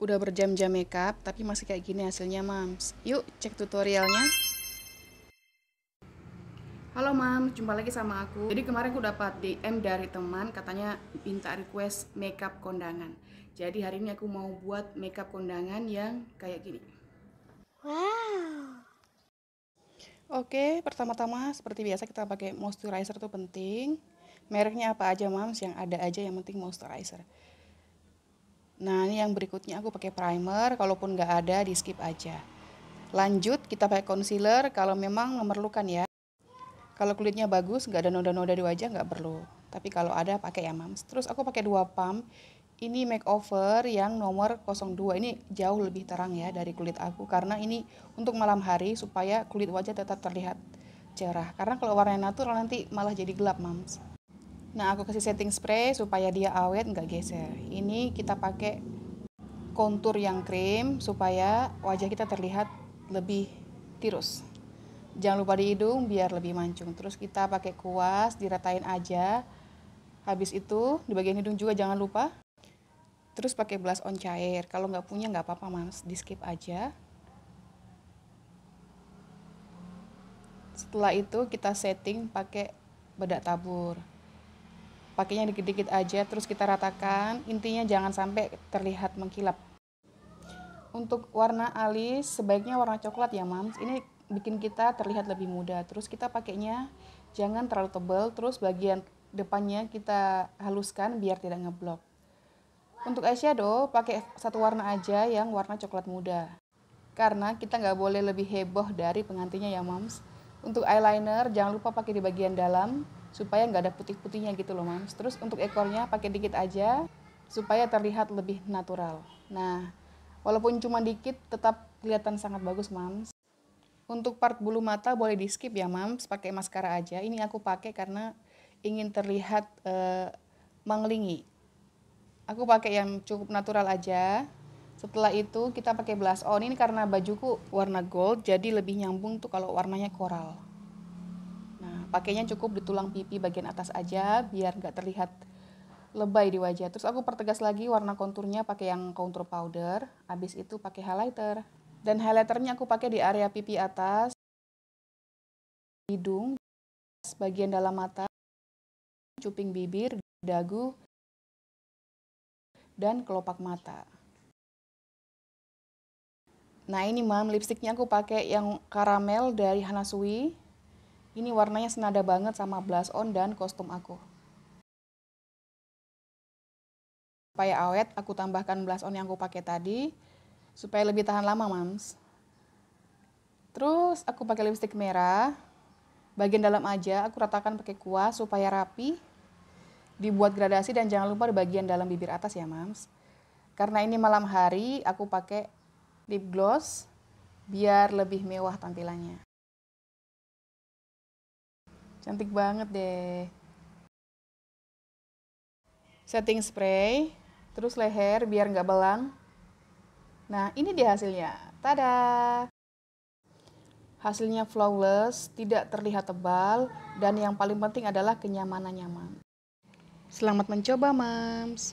Udah berjam-jam makeup, tapi masih kayak gini hasilnya, Mams. Yuk, cek tutorialnya. Halo Mams, jumpa lagi sama aku. Jadi kemarin aku dapat DM dari teman, katanya minta request makeup kondangan. Jadi hari ini aku mau buat makeup kondangan yang kayak gini. Wow. Oke, pertama-tama seperti biasa kita pakai moisturizer tuh penting. Mereknya apa aja Mams, yang ada aja yang penting moisturizer. Nah, ini yang berikutnya aku pakai primer, kalaupun nggak ada di skip aja. Lanjut, kita pakai concealer kalau memang memerlukan ya. Kalau kulitnya bagus, nggak ada noda-noda di wajah, nggak perlu. Tapi kalau ada, pakai ya, Mams. Terus aku pakai dua pump. Ini makeover yang nomor 02. Ini jauh lebih terang ya dari kulit aku. Karena ini untuk malam hari, supaya kulit wajah tetap terlihat cerah. Karena kalau warna natural nanti malah jadi gelap, Mams. Nah, aku kasih setting spray supaya dia awet nggak geser. Ini kita pakai kontur yang krim supaya wajah kita terlihat lebih tirus. Jangan lupa di hidung biar lebih mancung. Terus kita pakai kuas, diratain aja. Habis itu di bagian hidung juga jangan lupa. Terus pakai blush on cair. Kalau nggak punya nggak apa-apa mas, di skip aja. Setelah itu kita setting pakai bedak tabur pakainya dikit-dikit aja terus kita ratakan intinya jangan sampai terlihat mengkilap untuk warna alis sebaiknya warna coklat ya mams ini bikin kita terlihat lebih muda terus kita pakainya jangan terlalu tebal terus bagian depannya kita haluskan biar tidak ngeblok untuk eyeshadow pakai satu warna aja yang warna coklat muda karena kita nggak boleh lebih heboh dari pengantinya ya mams untuk eyeliner jangan lupa pakai di bagian dalam supaya nggak ada putih-putihnya gitu loh mams. Terus untuk ekornya pakai dikit aja supaya terlihat lebih natural. Nah, walaupun cuma dikit tetap kelihatan sangat bagus mams. Untuk part bulu mata boleh di skip ya mams, pakai maskara aja. Ini aku pakai karena ingin terlihat uh, eh, menglingi. Aku pakai yang cukup natural aja. Setelah itu kita pakai blush on ini karena bajuku warna gold jadi lebih nyambung tuh kalau warnanya koral pakainya cukup di tulang pipi bagian atas aja biar nggak terlihat lebay di wajah terus aku pertegas lagi warna konturnya pakai yang contour powder abis itu pakai highlighter dan highlighternya aku pakai di area pipi atas hidung bagian dalam mata cuping bibir dagu dan kelopak mata Nah ini mam, lipstiknya aku pakai yang karamel dari Hanasui ini warnanya senada banget sama blush on dan kostum aku. Supaya awet, aku tambahkan blush on yang aku pakai tadi supaya lebih tahan lama, Mams. Terus aku pakai lipstick merah. Bagian dalam aja aku ratakan pakai kuas supaya rapi. Dibuat gradasi dan jangan lupa di bagian dalam bibir atas ya, Mams. Karena ini malam hari, aku pakai lip gloss biar lebih mewah tampilannya. Cantik banget deh. Setting spray, terus leher biar nggak belang. Nah, ini dia hasilnya. Tada! Hasilnya flawless, tidak terlihat tebal, dan yang paling penting adalah kenyamanan nyaman. Selamat mencoba, Mams!